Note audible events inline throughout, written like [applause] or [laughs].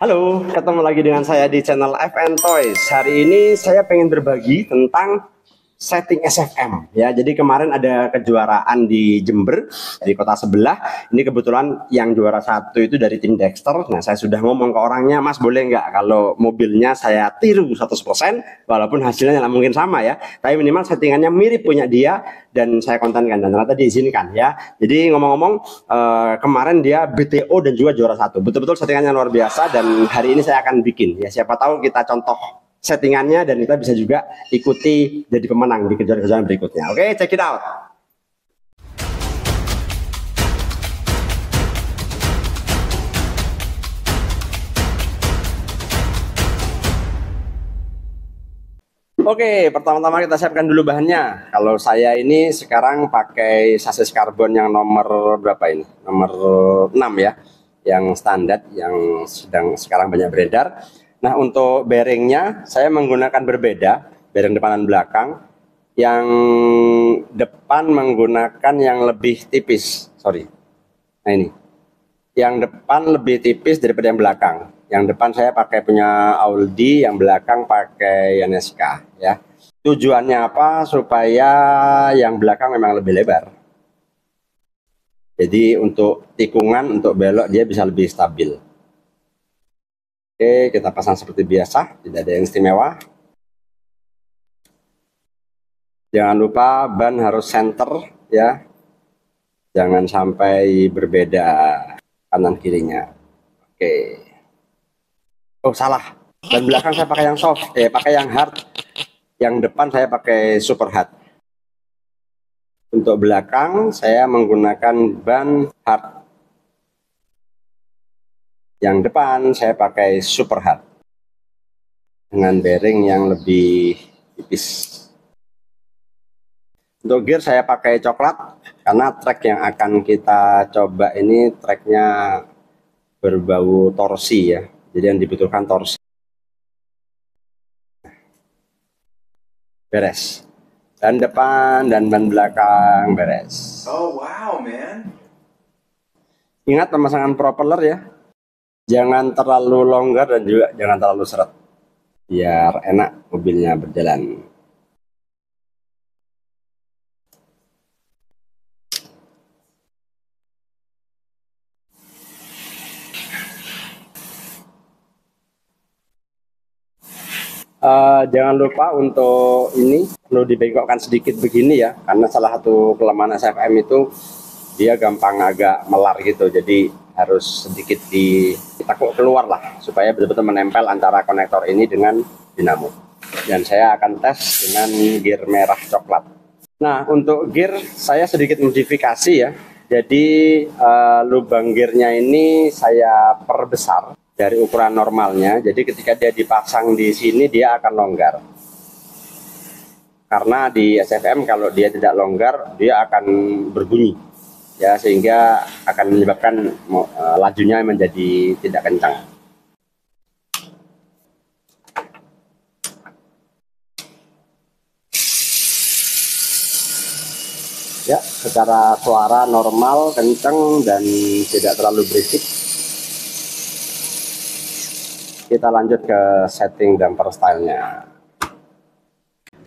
Halo, ketemu lagi dengan saya di channel FN Toys. Hari ini saya pengen berbagi tentang setting SFM ya. Jadi kemarin ada kejuaraan di Jember di kota sebelah. Ini kebetulan yang juara satu itu dari tim Dexter. Nah saya sudah ngomong ke orangnya, Mas boleh nggak kalau mobilnya saya tiru 100% walaupun hasilnya mungkin sama ya. Tapi minimal settingannya mirip punya dia dan saya kontenkan dan ternyata diizinkan ya. Jadi ngomong-ngomong eh, kemarin dia BTO dan juga juara satu. Betul-betul settingannya luar biasa dan hari ini saya akan bikin ya. Siapa tahu kita contoh settingannya dan kita bisa juga ikuti jadi pemenang di kejuaraan-kejuaraan berikutnya. Oke, okay, check it out. Oke, okay, pertama-tama kita siapkan dulu bahannya. Kalau saya ini sekarang pakai sasis karbon yang nomor berapa ini? Nomor 6 ya, yang standar, yang sedang sekarang banyak beredar Nah untuk bearingnya saya menggunakan berbeda bearing depan dan belakang. Yang depan menggunakan yang lebih tipis, sorry. Nah ini, yang depan lebih tipis daripada yang belakang. Yang depan saya pakai punya Audi, yang belakang pakai NSK ya. Tujuannya apa? Supaya yang belakang memang lebih lebar. Jadi untuk tikungan, untuk belok dia bisa lebih stabil. Oke, kita pasang seperti biasa, tidak ada yang istimewa. Jangan lupa ban harus center ya. Jangan sampai berbeda kanan kirinya. Oke. Oh, salah. Dan belakang saya pakai yang soft, eh pakai yang hard. Yang depan saya pakai super hard. Untuk belakang saya menggunakan ban hard yang depan saya pakai super hard dengan bearing yang lebih tipis untuk gear saya pakai coklat karena track yang akan kita coba ini tracknya berbau torsi ya. Jadi yang dibutuhkan torsi. Beres. Dan depan dan ban belakang beres. Oh wow man. Ingat pemasangan propeller ya jangan terlalu longgar dan juga jangan terlalu seret biar enak mobilnya berjalan Uh, jangan lupa untuk ini perlu dibengkokkan sedikit begini ya karena salah satu kelemahan SFM itu dia gampang agak melar gitu jadi harus sedikit ditekuk keluar lah supaya betul-betul menempel antara konektor ini dengan dinamo dan saya akan tes dengan gear merah coklat nah untuk gear saya sedikit modifikasi ya jadi uh, lubang gearnya ini saya perbesar dari ukuran normalnya jadi ketika dia dipasang di sini dia akan longgar karena di SFM kalau dia tidak longgar dia akan berbunyi ya sehingga akan menyebabkan uh, lajunya menjadi tidak kencang. Ya, secara suara normal, kencang dan tidak terlalu berisik. Kita lanjut ke setting damper stylenya.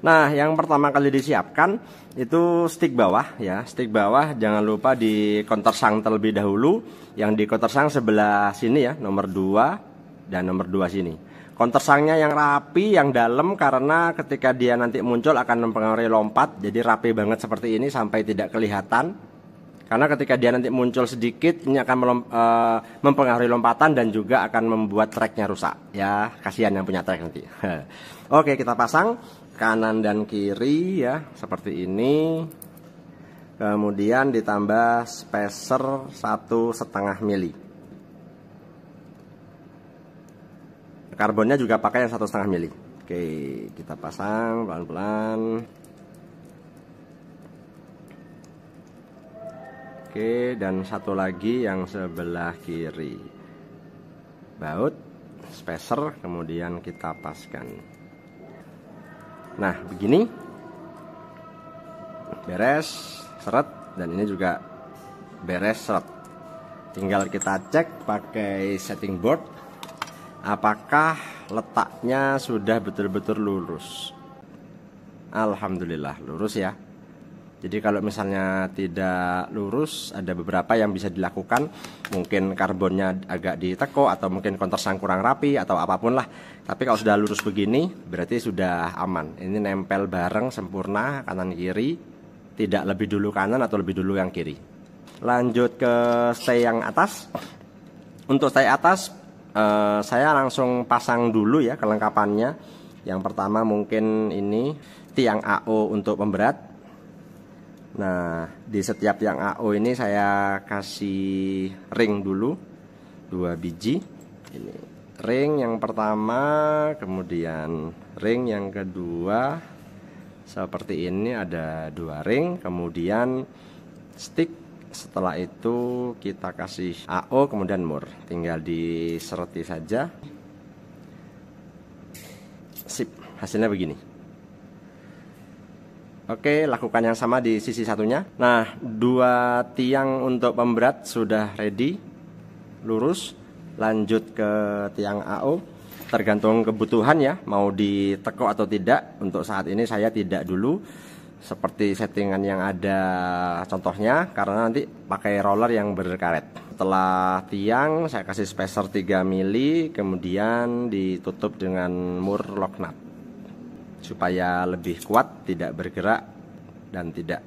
Nah, yang pertama kali disiapkan itu stick bawah ya stick bawah jangan lupa di konter sang terlebih dahulu yang di konter sang sebelah sini ya nomor 2 dan nomor 2 sini konter sangnya yang rapi yang dalam karena ketika dia nanti muncul akan mempengaruhi lompat jadi rapi banget seperti ini sampai tidak kelihatan karena ketika dia nanti muncul sedikit ini akan melom, e, mempengaruhi lompatan dan juga akan membuat treknya rusak ya kasihan yang punya trek nanti [laughs] oke kita pasang kanan dan kiri ya seperti ini kemudian ditambah spacer satu setengah mili karbonnya juga pakai yang satu setengah mili oke kita pasang pelan-pelan oke dan satu lagi yang sebelah kiri baut spacer kemudian kita paskan nah begini beres seret dan ini juga beres seret tinggal kita cek pakai setting board apakah letaknya sudah betul-betul lurus Alhamdulillah lurus ya jadi kalau misalnya tidak lurus, ada beberapa yang bisa dilakukan. Mungkin karbonnya agak diteko atau mungkin kontersang kurang rapi atau apapun lah. Tapi kalau sudah lurus begini, berarti sudah aman. Ini nempel bareng sempurna kanan kiri, tidak lebih dulu kanan atau lebih dulu yang kiri. Lanjut ke stay yang atas. Untuk stay atas, eh, saya langsung pasang dulu ya kelengkapannya. Yang pertama mungkin ini tiang AO untuk pemberat, Nah, di setiap yang AO ini saya kasih ring dulu dua biji. Ini ring yang pertama, kemudian ring yang kedua seperti ini ada dua ring, kemudian stick setelah itu kita kasih AO kemudian mur. Tinggal disereti saja. Sip, hasilnya begini. Oke, lakukan yang sama di sisi satunya. Nah, dua tiang untuk pemberat sudah ready, lurus. Lanjut ke tiang AO, tergantung kebutuhan ya, mau ditekuk atau tidak. Untuk saat ini saya tidak dulu, seperti settingan yang ada contohnya, karena nanti pakai roller yang berkaret. Setelah tiang, saya kasih spacer 3 mili, kemudian ditutup dengan mur lock nut supaya lebih kuat, tidak bergerak dan tidak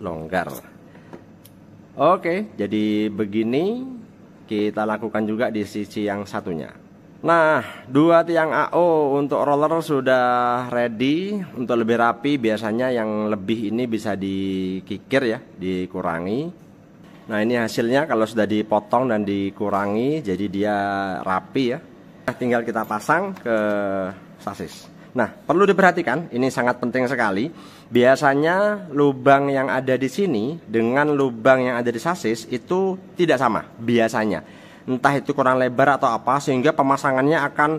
longgar. Oke, jadi begini kita lakukan juga di sisi yang satunya. Nah, dua tiang AO untuk roller sudah ready untuk lebih rapi. Biasanya yang lebih ini bisa dikikir ya, dikurangi. Nah, ini hasilnya kalau sudah dipotong dan dikurangi jadi dia rapi ya. Nah, tinggal kita pasang ke sasis. Nah, perlu diperhatikan, ini sangat penting sekali. Biasanya lubang yang ada di sini dengan lubang yang ada di sasis itu tidak sama biasanya. Entah itu kurang lebar atau apa sehingga pemasangannya akan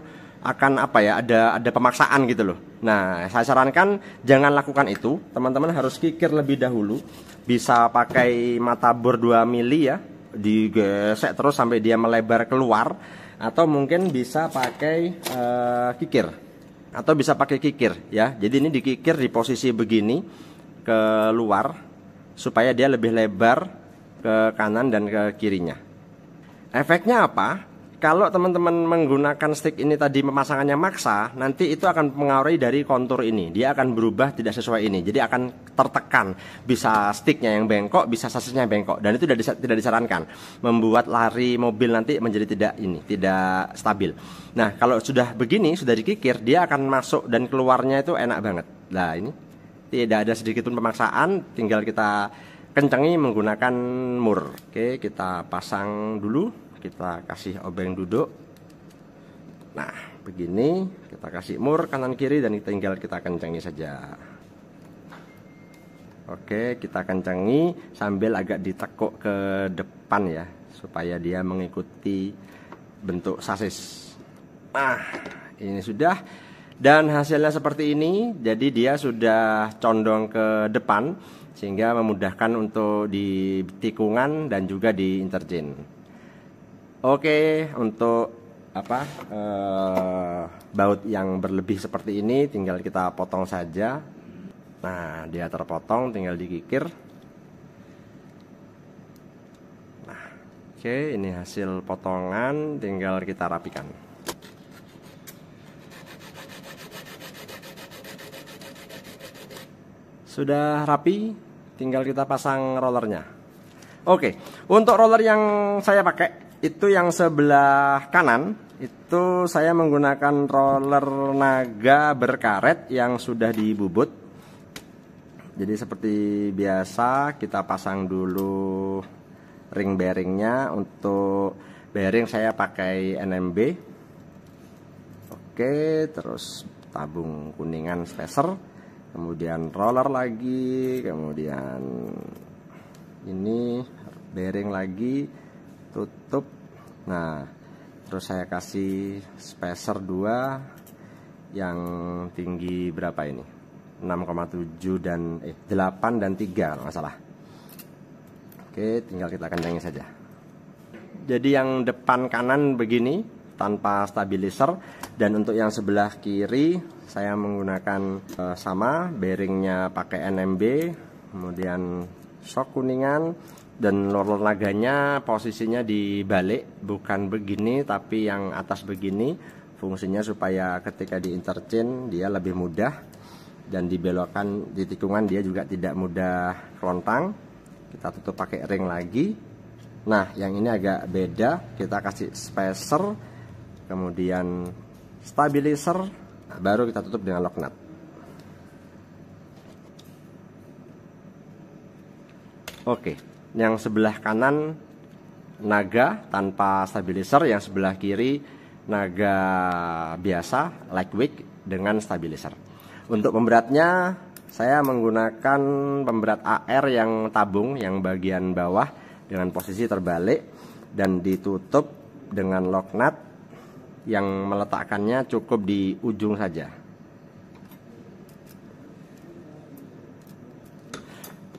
akan apa ya ada ada pemaksaan gitu loh. Nah, saya sarankan jangan lakukan itu. Teman-teman harus kikir lebih dahulu. Bisa pakai mata bor 2 mili ya, digesek terus sampai dia melebar keluar atau mungkin bisa pakai uh, kikir atau bisa pakai kikir ya. Jadi ini dikikir di posisi begini keluar supaya dia lebih lebar ke kanan dan ke kirinya. Efeknya apa? Kalau teman-teman menggunakan stick ini tadi pemasangannya maksa, nanti itu akan mengaruhi dari kontur ini. Dia akan berubah tidak sesuai ini. Jadi akan tertekan. Bisa sticknya yang bengkok, bisa sasisnya yang bengkok. Dan itu tidak disarankan. Membuat lari mobil nanti menjadi tidak ini, tidak stabil. Nah, kalau sudah begini, sudah dikikir, dia akan masuk dan keluarnya itu enak banget. Nah, ini tidak ada sedikit pun pemaksaan, tinggal kita kencengi menggunakan mur. Oke, kita pasang dulu kita kasih obeng duduk nah begini kita kasih mur kanan kiri dan tinggal kita kencangi saja Oke kita kencangi sambil agak ditekuk ke depan ya supaya dia mengikuti bentuk sasis nah ini sudah dan hasilnya seperti ini jadi dia sudah condong ke depan sehingga memudahkan untuk di tikungan dan juga di interchange. Oke, untuk apa uh, baut yang berlebih seperti ini tinggal kita potong saja. Nah, dia terpotong tinggal dikikir. Nah, oke, ini hasil potongan tinggal kita rapikan. Sudah rapi, tinggal kita pasang rollernya. Oke, untuk roller yang saya pakai itu yang sebelah kanan itu saya menggunakan roller naga berkaret yang sudah dibubut jadi seperti biasa kita pasang dulu ring bearingnya untuk bearing saya pakai NMB oke terus tabung kuningan spacer kemudian roller lagi kemudian ini bearing lagi tutup nah terus saya kasih spacer 2 yang tinggi berapa ini 6,7 dan eh 8 dan 3 masalah. salah oke tinggal kita kencengin saja jadi yang depan kanan begini tanpa stabilizer dan untuk yang sebelah kiri saya menggunakan e, sama bearingnya pakai NMB kemudian shock kuningan dan lor-lor laganya posisinya dibalik bukan begini tapi yang atas begini fungsinya supaya ketika di interchange dia lebih mudah dan dibelokkan di tikungan dia juga tidak mudah kelontang kita tutup pakai ring lagi nah yang ini agak beda kita kasih spacer kemudian stabilizer nah, baru kita tutup dengan lock nut oke okay yang sebelah kanan naga tanpa stabilizer, yang sebelah kiri naga biasa lightweight dengan stabilizer. Untuk pemberatnya saya menggunakan pemberat AR yang tabung yang bagian bawah dengan posisi terbalik dan ditutup dengan lock nut yang meletakkannya cukup di ujung saja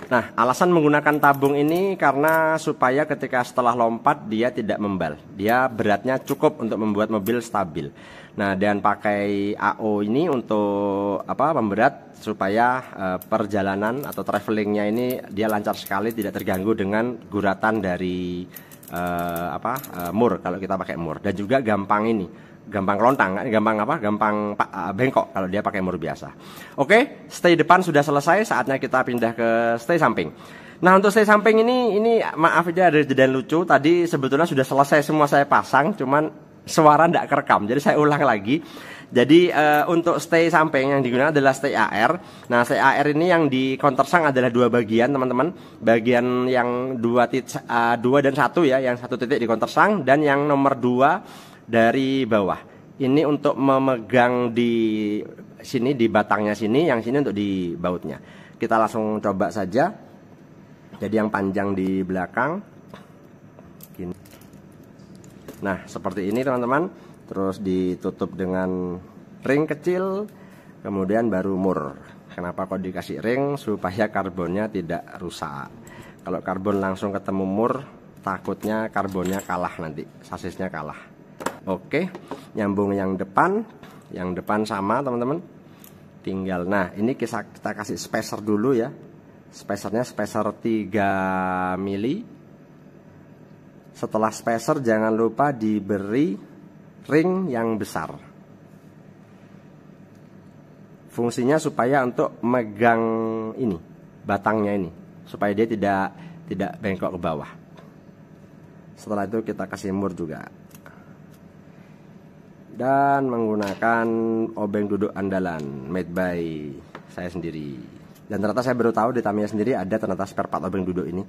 Nah, alasan menggunakan tabung ini karena supaya ketika setelah lompat dia tidak membal. Dia beratnya cukup untuk membuat mobil stabil. Nah, dan pakai AO ini untuk apa? pemberat supaya e, perjalanan atau travelingnya ini dia lancar sekali tidak terganggu dengan guratan dari e, apa? E, mur kalau kita pakai mur dan juga gampang ini gampang kelontang, gampang apa? Gampang eh, bengkok kalau dia pakai mur biasa. Oke, stay depan sudah selesai, saatnya kita pindah ke stay samping. Nah untuk stay samping ini, ini maaf aja ada jeda lucu. Tadi sebetulnya sudah selesai semua saya pasang, cuman suara tidak kerekam. Jadi saya ulang lagi. Jadi uh, untuk stay samping yang digunakan adalah stay AR. Nah stay AR ini yang di sang adalah dua bagian teman-teman. Bagian yang dua tit uh, dua dan satu ya, yang satu titik di sang dan yang nomor dua dari bawah. Ini untuk memegang di sini di batangnya sini, yang sini untuk di bautnya. Kita langsung coba saja. Jadi yang panjang di belakang. Gini. Nah, seperti ini teman-teman. Terus ditutup dengan ring kecil, kemudian baru mur. Kenapa kok dikasih ring? Supaya karbonnya tidak rusak. Kalau karbon langsung ketemu mur, takutnya karbonnya kalah nanti, sasisnya kalah. Oke, nyambung yang depan, yang depan sama teman-teman. Tinggal. Nah, ini kita, kita kasih spacer dulu ya. Spacernya spacer 3 mili. Setelah spacer jangan lupa diberi ring yang besar. Fungsinya supaya untuk megang ini, batangnya ini, supaya dia tidak tidak bengkok ke bawah. Setelah itu kita kasih mur juga dan menggunakan obeng duduk andalan made by saya sendiri dan ternyata saya baru tahu di Tamiya sendiri ada ternyata spare part obeng duduk ini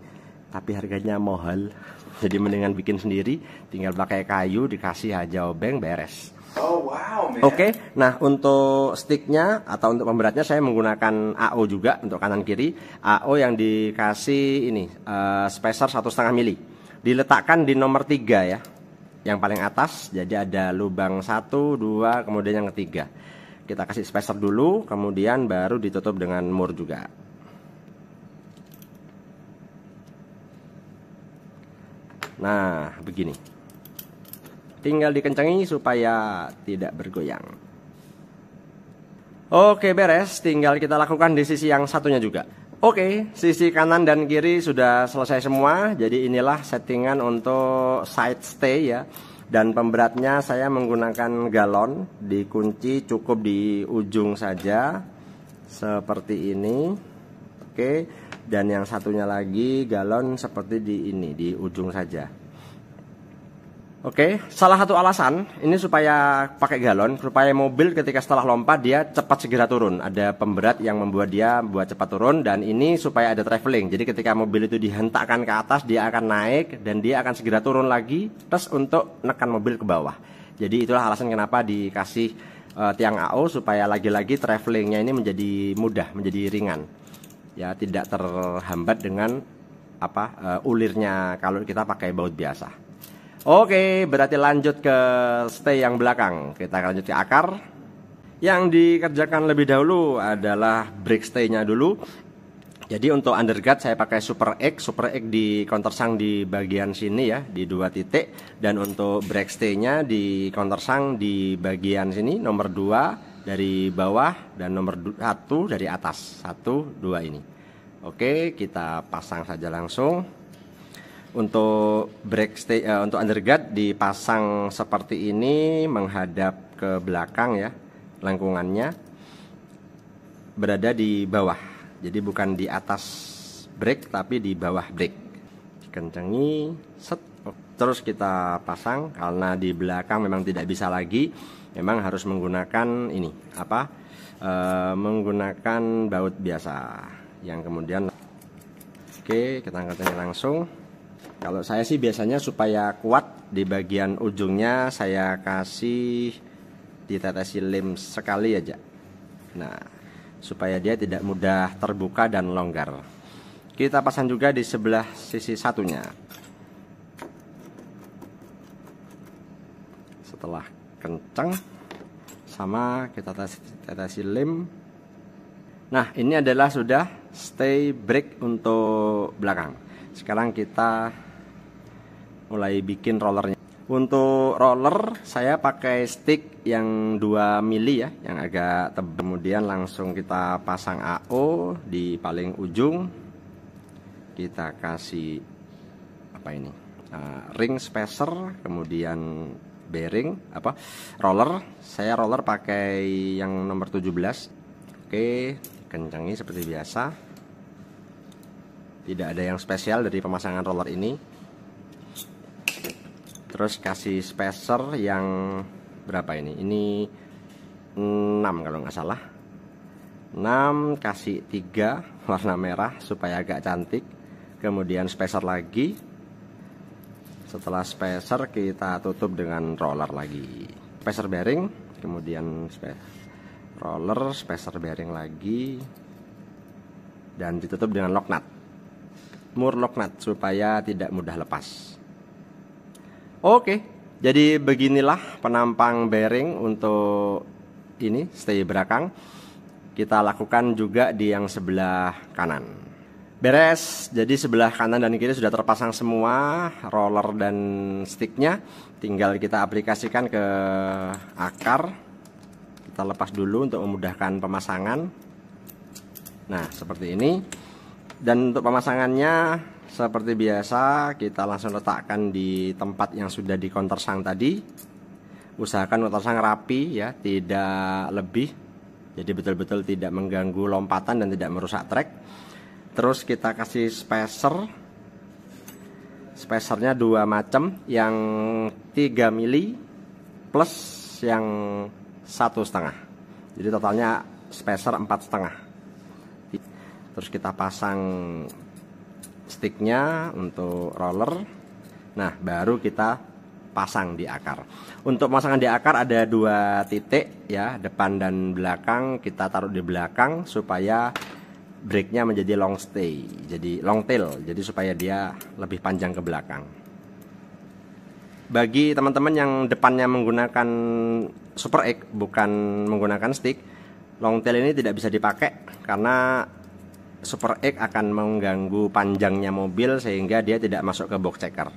tapi harganya mahal [laughs] jadi mendingan bikin sendiri tinggal pakai kayu dikasih aja obeng beres Oh, wow, Oke, okay, nah untuk sticknya atau untuk pemberatnya saya menggunakan AO juga untuk kanan kiri. AO yang dikasih ini uh, spacer 1,5 setengah mili. Diletakkan di nomor 3 ya yang paling atas jadi ada lubang satu dua kemudian yang ketiga kita kasih spacer dulu kemudian baru ditutup dengan mur juga nah begini tinggal dikencangi supaya tidak bergoyang oke beres tinggal kita lakukan di sisi yang satunya juga Oke, sisi kanan dan kiri sudah selesai semua. Jadi inilah settingan untuk side stay ya. Dan pemberatnya saya menggunakan galon, dikunci cukup di ujung saja. Seperti ini. Oke, dan yang satunya lagi galon seperti di ini, di ujung saja. Oke, salah satu alasan ini supaya pakai galon, supaya mobil ketika setelah lompat dia cepat segera turun. Ada pemberat yang membuat dia buat cepat turun dan ini supaya ada traveling. Jadi ketika mobil itu dihentakkan ke atas, dia akan naik dan dia akan segera turun lagi terus untuk nekan mobil ke bawah. Jadi itulah alasan kenapa dikasih uh, tiang AO supaya lagi-lagi travelingnya ini menjadi mudah, menjadi ringan. Ya, tidak terhambat dengan apa uh, ulirnya kalau kita pakai baut biasa. Oke, berarti lanjut ke stay yang belakang. Kita lanjut ke akar. Yang dikerjakan lebih dahulu adalah break stay-nya dulu. Jadi untuk undercut saya pakai super X, super X di countersang di bagian sini ya, di dua titik. Dan untuk break stay-nya di countersang di bagian sini nomor 2 dari bawah dan nomor 1 dari atas. 1 2 ini. Oke, kita pasang saja langsung untuk break stay, uh, untuk underguard dipasang seperti ini menghadap ke belakang ya lengkungannya berada di bawah jadi bukan di atas break tapi di bawah break kencengi set oh, terus kita pasang karena di belakang memang tidak bisa lagi memang harus menggunakan ini apa e, menggunakan baut biasa yang kemudian oke kita angkatnya langsung kalau saya sih biasanya supaya kuat di bagian ujungnya saya kasih ditetesi lem sekali aja. Nah, supaya dia tidak mudah terbuka dan longgar. Kita pasang juga di sebelah sisi satunya. Setelah kencang sama kita tes tetesi lem. Nah, ini adalah sudah stay break untuk belakang. Sekarang kita mulai bikin rollernya untuk roller saya pakai stick yang 2 mili ya yang agak tebal kemudian langsung kita pasang AO di paling ujung kita kasih apa ini uh, ring spacer kemudian bearing apa roller saya roller pakai yang nomor 17 oke kencengi seperti biasa tidak ada yang spesial dari pemasangan roller ini terus kasih spacer yang berapa ini ini 6 kalau nggak salah 6 kasih 3 [laughs] warna merah supaya agak cantik kemudian spacer lagi setelah spacer kita tutup dengan roller lagi spacer bearing kemudian spacer roller spacer bearing lagi dan ditutup dengan lock nut mur lock nut supaya tidak mudah lepas Oke, jadi beginilah penampang bearing untuk ini stay belakang. Kita lakukan juga di yang sebelah kanan. Beres, jadi sebelah kanan dan kiri sudah terpasang semua roller dan sticknya. Tinggal kita aplikasikan ke akar. Kita lepas dulu untuk memudahkan pemasangan. Nah, seperti ini. Dan untuk pemasangannya seperti biasa, kita langsung letakkan di tempat yang sudah di kontersang tadi. Usahakan kontersang rapi ya, tidak lebih. Jadi betul-betul tidak mengganggu lompatan dan tidak merusak trek. Terus kita kasih spacer. Spacernya dua macam, yang 3 mili plus yang satu setengah. Jadi totalnya spacer empat setengah. Terus kita pasang sticknya untuk roller nah baru kita pasang di akar untuk pemasangan di akar ada dua titik ya depan dan belakang kita taruh di belakang supaya breaknya menjadi long stay jadi long tail jadi supaya dia lebih panjang ke belakang bagi teman-teman yang depannya menggunakan super egg bukan menggunakan stick long tail ini tidak bisa dipakai karena super X akan mengganggu panjangnya mobil sehingga dia tidak masuk ke box checker.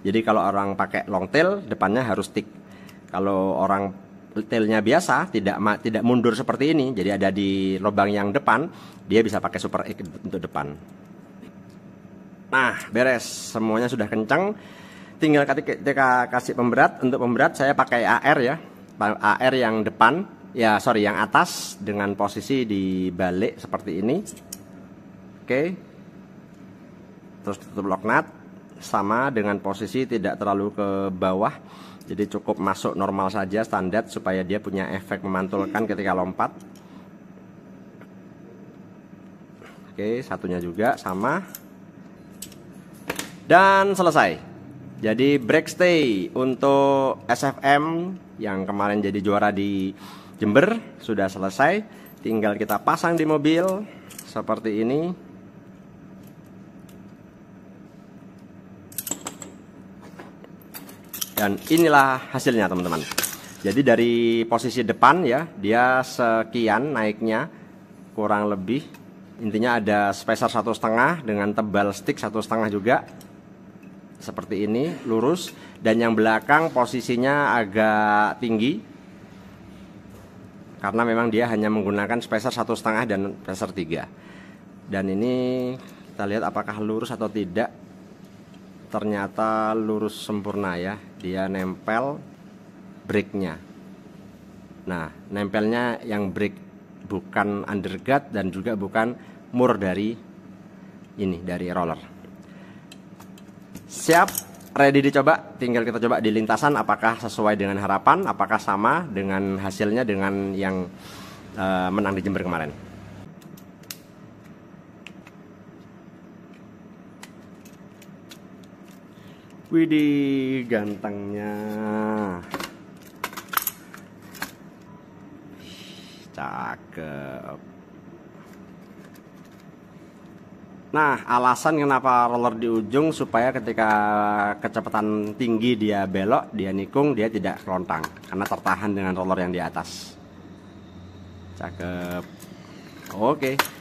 Jadi kalau orang pakai long tail depannya harus stick. Kalau orang tailnya biasa tidak tidak mundur seperti ini, jadi ada di lubang yang depan, dia bisa pakai super X untuk depan. Nah, beres. Semuanya sudah kencang. Tinggal ketika kasih pemberat, untuk pemberat saya pakai AR ya. AR yang depan, ya sorry yang atas dengan posisi dibalik seperti ini Oke. Terus tutup lock nut sama dengan posisi tidak terlalu ke bawah. Jadi cukup masuk normal saja standar supaya dia punya efek memantulkan ketika lompat. Oke, satunya juga sama. Dan selesai. Jadi break stay untuk SFM yang kemarin jadi juara di Jember sudah selesai. Tinggal kita pasang di mobil seperti ini. Dan inilah hasilnya teman-teman. Jadi dari posisi depan ya, dia sekian naiknya kurang lebih intinya ada spacer satu setengah dengan tebal stick satu setengah juga seperti ini lurus dan yang belakang posisinya agak tinggi karena memang dia hanya menggunakan spacer satu setengah dan spacer tiga dan ini kita lihat apakah lurus atau tidak ternyata lurus sempurna ya dia nempel breaknya nah nempelnya yang break bukan undercut dan juga bukan mur dari ini dari roller siap ready dicoba tinggal kita coba di lintasan apakah sesuai dengan harapan apakah sama dengan hasilnya dengan yang uh, menang di Jember kemarin Widi gantengnya. Cakep. Nah, alasan kenapa roller di ujung supaya ketika kecepatan tinggi dia belok, dia nikung, dia tidak kerontang karena tertahan dengan roller yang di atas. Cakep. Oke. Okay.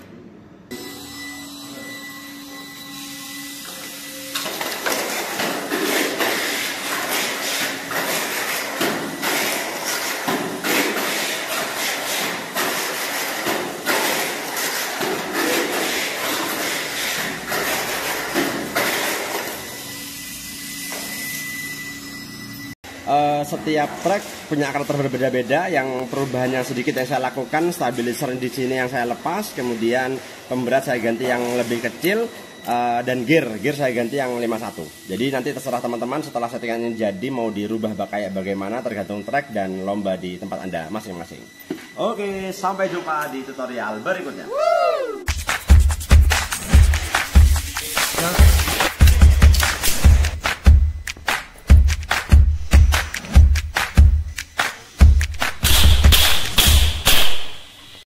uh, setiap trek punya karakter berbeda-beda yang perubahan yang sedikit yang saya lakukan stabilizer di sini yang saya lepas kemudian pemberat saya ganti yang lebih kecil uh, dan gear gear saya ganti yang 51 jadi nanti terserah teman-teman setelah settingan ini jadi mau dirubah kayak bagaimana tergantung trek dan lomba di tempat anda masing-masing oke sampai jumpa di tutorial berikutnya Woo!